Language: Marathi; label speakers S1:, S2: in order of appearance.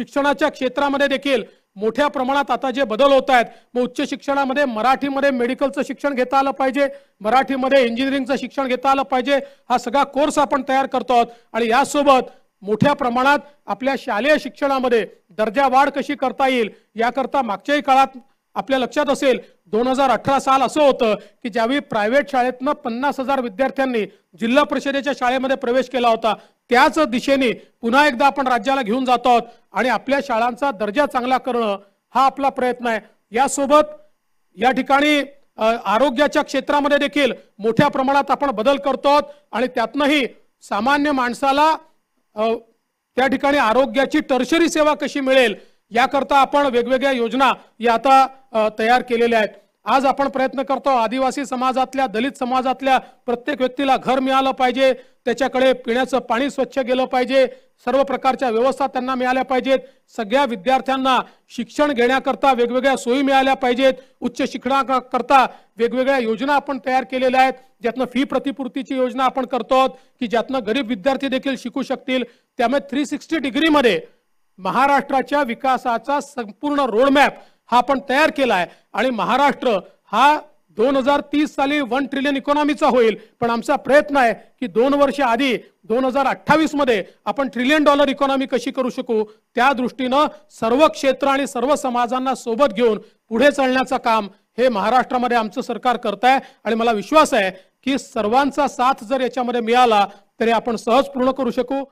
S1: शिक्षणाच्या क्षेत्रामध्ये देखील मोठ्या प्रमाणात आता जे बदल होत आहेत मग उच्च शिक्षणामध्ये मराठीमध्ये मेडिकलचं शिक्षण घेता आलं पाहिजे मराठीमध्ये इंजिनिअरिंगचं शिक्षण घेता आलं पाहिजे हा सगळा कोर्स आपण तयार करतो आहोत आणि यासोबत मोठ्या प्रमाणात आपल्या शालेय शिक्षणामध्ये दर्जा वाढ कशी करता येईल याकरता मागच्याही काळात आपल्या लक्षात असेल दोन हजार अठरा साल असं होतं की ज्यावेळी प्रायव्हेट शाळेतनं पन्नास हजार विद्यार्थ्यांनी जिल्हा परिषदेच्या शाळेमध्ये प्रवेश केला होता त्याच दिशेने पुन्हा एकदा आपण राज्याला घेऊन जात आहोत आणि आपल्या शाळांचा दर्जा चांगला करणं हा आपला प्रयत्न आहे यासोबत या ठिकाणी आरोग्याच्या क्षेत्रामध्ये देखील मोठ्या प्रमाणात आपण बदल करतो आणि त्यातनंही सामान्य माणसाला त्या ठिकाणी आरोग्याची टर्शरी सेवा कशी मिळेल याकरता आपण वेगवेगळ्या योजना या आता तयार केलेल्या आहेत आज आपण प्रयत्न करतो आदिवासी समाजातल्या दलित समाजातल्या प्रत्येक व्यक्तीला घर मिळालं पाहिजे त्याच्याकडे पिण्याचं पाणी स्वच्छ गेलं पाहिजे सर्व प्रकारच्या व्यवस्था त्यांना मिळाल्या पाहिजेत सगळ्या विद्यार्थ्यांना शिक्षण घेण्याकरता वेगवेगळ्या सोयी मिळाल्या पाहिजेत उच्च शिक्षणाकरता वेगवेगळ्या योजना आपण तयार केलेल्या आहेत ज्यातनं फी प्रतिपूर्तीची योजना आपण करतो की ज्यातनं गरीब विद्यार्थी देखील शिकू शकतील त्यामुळे थ्री सिक्स्टी डिग्रीमध्ये महाराष्ट्राच्या विकासाचा संपूर्ण रोडमॅप हा आपण तयार केला आहे आणि महाराष्ट्र हा दोन हजार तीस साली वन ट्रिलियन इकॉनॉमीचा होईल पण आमचा प्रयत्न आहे की दोन वर्ष आधी दोन हजार अठ्ठावीस मध्ये आपण ट्रिलियन डॉलर इकॉनॉमी कशी करू शकू त्या दृष्टीनं सर्व क्षेत्र आणि सर्व समाजांना सोबत घेऊन पुढे चालण्याचं काम हे महाराष्ट्रामध्ये आमचं सरकार करत आहे आणि मला विश्वास आहे की सर्वांचा साथ जर याच्यामध्ये मिळाला तरी आपण सहज पूर्ण करू शकू